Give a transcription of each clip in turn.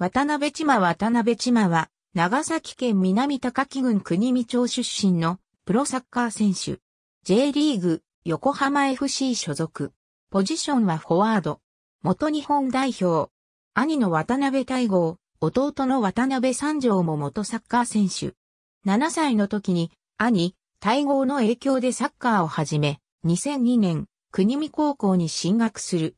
渡辺千間渡辺千間は、長崎県南高木郡国見町出身のプロサッカー選手。J リーグ、横浜 FC 所属。ポジションはフォワード。元日本代表。兄の渡辺大吾、弟の渡辺三条も元サッカー選手。7歳の時に、兄、大吾の影響でサッカーを始め、2002年、国見高校に進学する。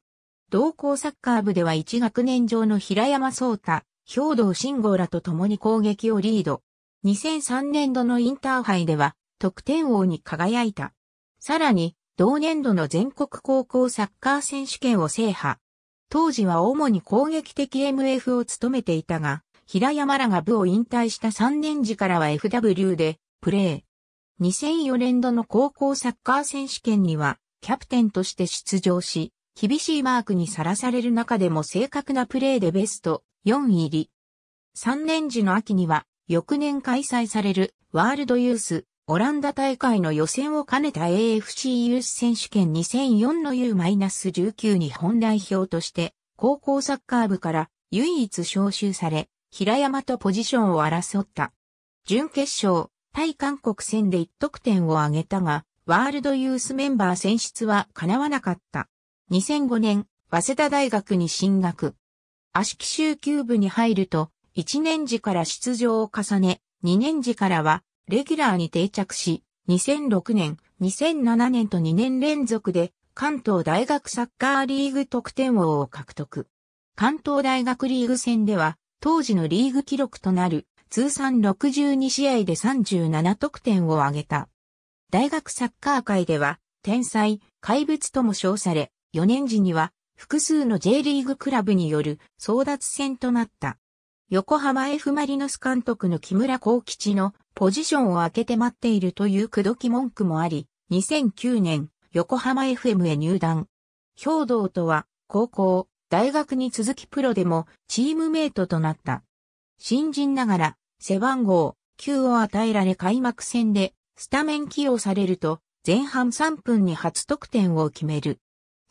同校サッカー部では一学年上の平山壮太、兵道慎吾らと共に攻撃をリード。2003年度のインターハイでは得点王に輝いた。さらに、同年度の全国高校サッカー選手権を制覇。当時は主に攻撃的 MF を務めていたが、平山らが部を引退した3年時からは FW でプレー。2004年度の高校サッカー選手権にはキャプテンとして出場し、厳しいマークにさらされる中でも正確なプレーでベスト4入り。3年時の秋には、翌年開催されるワールドユースオランダ大会の予選を兼ねた AFC ユース選手権2004の U-19 日本代表として高校サッカー部から唯一招集され、平山とポジションを争った。準決勝、対韓国戦で1得点を挙げたが、ワールドユースメンバー選出は叶わなかった。2005年、早稲田大学に進学。足木州球部に入ると、1年時から出場を重ね、2年時からは、レギュラーに定着し、2006年、2007年と2年連続で、関東大学サッカーリーグ得点王を獲得。関東大学リーグ戦では、当時のリーグ記録となる、通算62試合で37得点を挙げた。大学サッカー界では、天才、怪物とも称され、4年時には複数の J リーグクラブによる争奪戦となった。横浜 F・ マリノス監督の木村幸吉のポジションを空けて待っているという口説き文句もあり、2009年、横浜 FM へ入団。兵道とは、高校、大学に続きプロでもチームメイトとなった。新人ながら、背番号9を与えられ開幕戦でスタメン起用されると、前半3分に初得点を決める。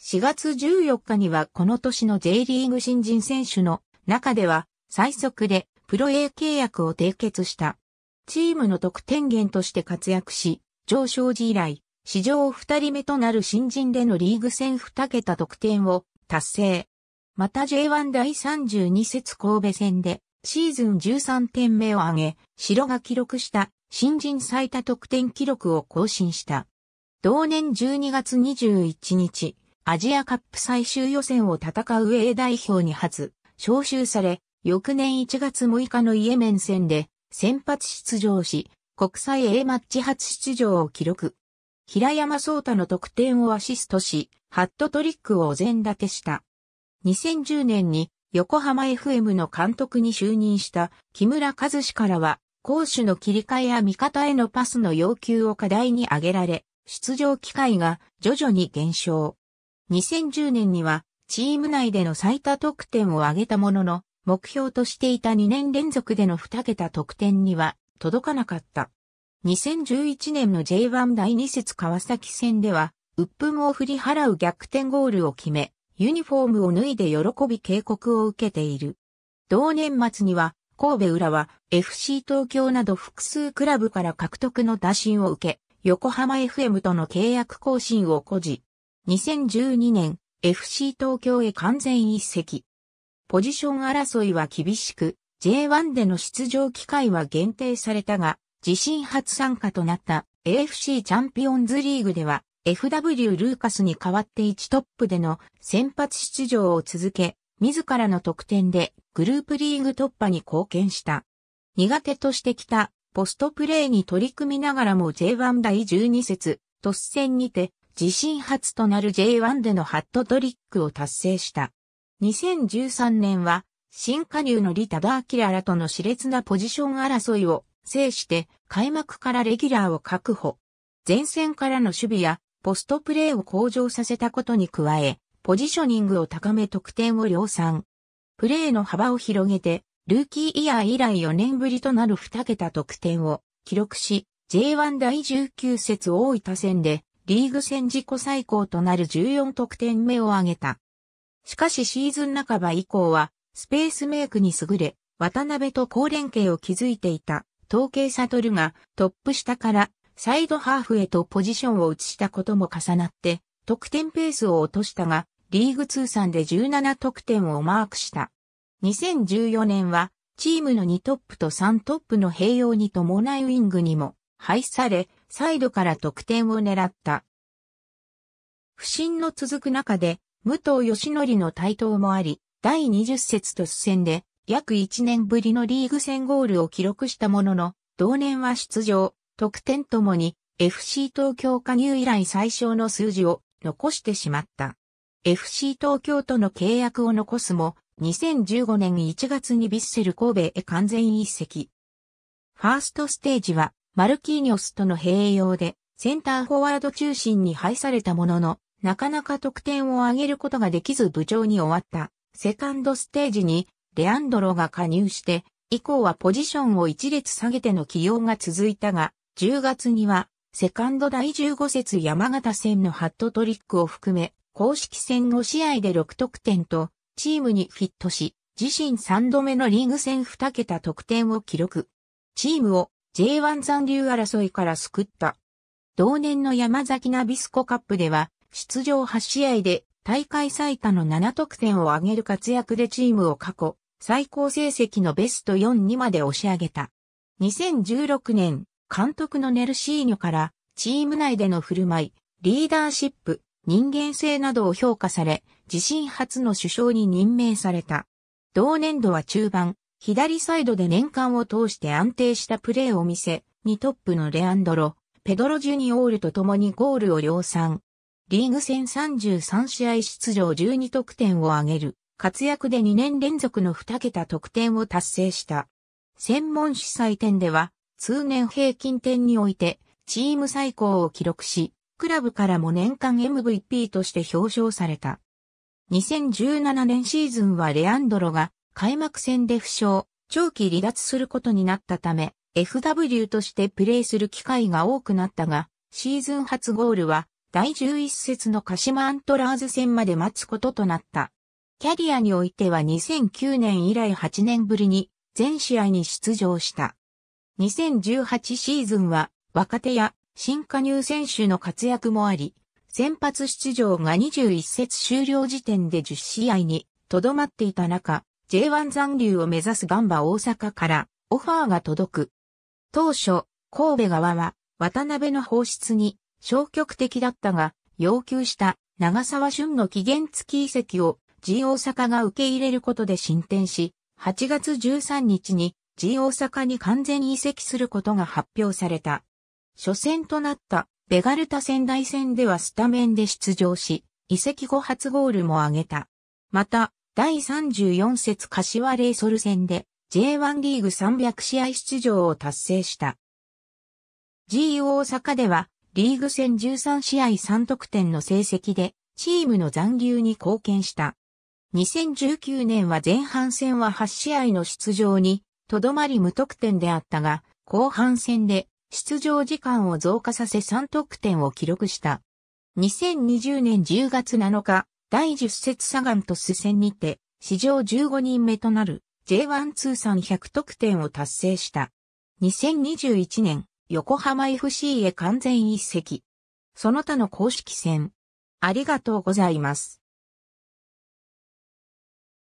4月14日にはこの年の J リーグ新人選手の中では最速でプロ A 契約を締結した。チームの得点源として活躍し、上昇時以来、史上2人目となる新人でのリーグ戦2桁得点を達成。また J1 第32節神戸戦でシーズン13点目を挙げ、白が記録した新人最多得点記録を更新した。同年12月21日、アジアカップ最終予選を戦う A 代表に初、招集され、翌年1月6日のイエメン戦で先発出場し、国際 A マッチ初出場を記録。平山聡太の得点をアシストし、ハットトリックをお膳立てした。2010年に横浜 FM の監督に就任した木村和志からは、攻守の切り替えや味方へのパスの要求を課題に挙げられ、出場機会が徐々に減少。2010年にはチーム内での最多得点を挙げたものの、目標としていた2年連続での2桁得点には届かなかった。2011年の J1 第2節川崎戦では、鬱憤を振り払う逆転ゴールを決め、ユニフォームを脱いで喜び警告を受けている。同年末には、神戸浦和、FC 東京など複数クラブから獲得の打診を受け、横浜 FM との契約更新を誇示。2012年 FC 東京へ完全一席。ポジション争いは厳しく、J1 での出場機会は限定されたが、自身初参加となった AFC チャンピオンズリーグでは FW ルーカスに代わって1トップでの先発出場を続け、自らの得点でグループリーグ突破に貢献した。苦手としてきたポストプレーに取り組みながらも J1 第12節、突戦にて自身初となる J1 でのハットトリックを達成した。2013年は、新加入のリタダーキララとの熾烈なポジション争いを制して、開幕からレギュラーを確保。前線からの守備や、ポストプレーを向上させたことに加え、ポジショニングを高め得点を量産。プレーの幅を広げて、ルーキーイヤー以来4年ぶりとなる2桁得点を記録し、J1 第19節大分戦でリーグ戦自己最高となる14得点目を挙げた。しかしシーズン半ば以降は、スペースメイクに優れ、渡辺と高連携を築いていた、統計悟がトップ下からサイドハーフへとポジションを移したことも重なって、得点ペースを落としたが、リーグ通算で17得点をマークした。2014年は、チームの2トップと3トップの併用に伴いウィングにも、廃され、サイドから得点を狙った。不振の続く中で、武藤義則の台頭もあり、第20節突戦で、約1年ぶりのリーグ戦ゴールを記録したものの、同年は出場、得点ともに FC 東京加入以来最小の数字を残してしまった。FC 東京との契約を残すも、2015年1月にビッセル神戸へ完全移籍。ファーストステージはマルキーニョスとの併用で、センターフォワード中心に配されたものの、なかなか得点を挙げることができず部長に終わった。セカンドステージに、レアンドロが加入して、以降はポジションを一列下げての起用が続いたが、10月には、セカンド第15節山形戦のハットトリックを含め、公式戦5試合で6得点と、チームにフィットし、自身3度目のリーグ戦2桁得点を記録。チームを J1 残留争いから救った。同年の山崎ナビスコカップでは、出場8試合で大会最多の7得点を挙げる活躍でチームを過去、最高成績のベスト4にまで押し上げた。2016年、監督のネルシーニョからチーム内での振る舞い、リーダーシップ、人間性などを評価され、自身初の首相に任命された。同年度は中盤、左サイドで年間を通して安定したプレーを見せ、2トップのレアンドロ、ペドロ・ジュニオールと共にゴールを量産。リーグ戦33試合出場12得点を挙げる、活躍で2年連続の2桁得点を達成した。専門主催点では、通年平均点において、チーム最高を記録し、クラブからも年間 MVP として表彰された。2017年シーズンはレアンドロが開幕戦で負傷、長期離脱することになったため、FW としてプレーする機会が多くなったが、シーズン初ゴールは、第11節の鹿島アントラーズ戦まで待つこととなった。キャリアにおいては2009年以来8年ぶりに全試合に出場した。2018シーズンは若手や新加入選手の活躍もあり、先発出場が21節終了時点で10試合にとどまっていた中、J1 残留を目指すガンバ大阪からオファーが届く。当初、神戸側は渡辺の放出に消極的だったが、要求した長沢俊の期限付き遺跡を G 大阪が受け入れることで進展し、8月13日に G 大阪に完全移籍することが発表された。初戦となったベガルタ仙台戦ではスタメンで出場し、移籍後初ゴールも挙げた。また、第34節柏レイソル戦で J1 リーグ300試合出場を達成した。G 大阪ではリーグ戦13試合3得点の成績でチームの残留に貢献した。2019年は前半戦は8試合の出場にとどまり無得点であったが、後半戦で出場時間を増加させ3得点を記録した。2020年10月7日、第10節サガン鳥栖戦にて、史上15人目となる J1 通算100得点を達成した。2021年、横浜 FC へ完全一席。その他の公式戦。ありがとうございます。